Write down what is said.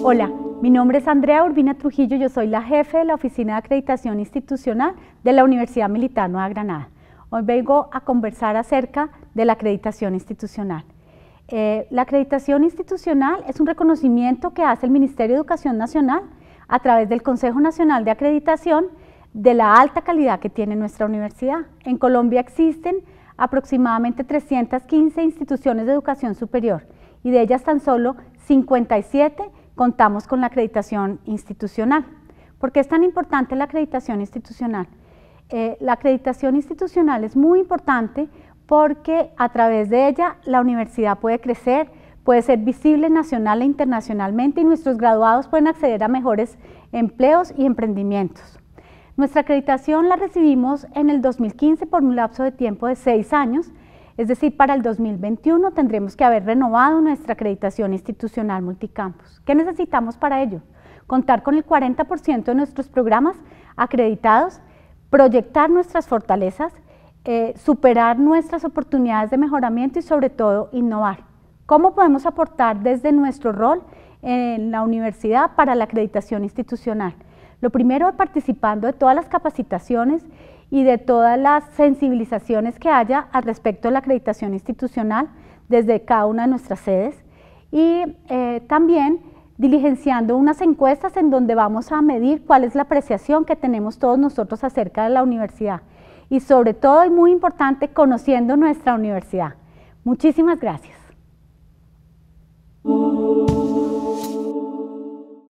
Hola, mi nombre es Andrea Urbina Trujillo, yo soy la jefe de la Oficina de Acreditación Institucional de la Universidad Militar Nueva Granada. Hoy vengo a conversar acerca de la acreditación institucional. Eh, la acreditación institucional es un reconocimiento que hace el Ministerio de Educación Nacional a través del Consejo Nacional de Acreditación de la alta calidad que tiene nuestra universidad. En Colombia existen aproximadamente 315 instituciones de educación superior y de ellas tan solo 57 contamos con la acreditación institucional. ¿Por qué es tan importante la acreditación institucional? Eh, la acreditación institucional es muy importante porque a través de ella la universidad puede crecer, puede ser visible nacional e internacionalmente y nuestros graduados pueden acceder a mejores empleos y emprendimientos. Nuestra acreditación la recibimos en el 2015 por un lapso de tiempo de seis años es decir, para el 2021 tendremos que haber renovado nuestra acreditación institucional multicampus. ¿Qué necesitamos para ello? Contar con el 40% de nuestros programas acreditados, proyectar nuestras fortalezas, eh, superar nuestras oportunidades de mejoramiento y sobre todo innovar. ¿Cómo podemos aportar desde nuestro rol en la universidad para la acreditación institucional? Lo primero, participando de todas las capacitaciones y de todas las sensibilizaciones que haya al respecto de la acreditación institucional desde cada una de nuestras sedes y eh, también diligenciando unas encuestas en donde vamos a medir cuál es la apreciación que tenemos todos nosotros acerca de la universidad y sobre todo y muy importante conociendo nuestra universidad. Muchísimas gracias.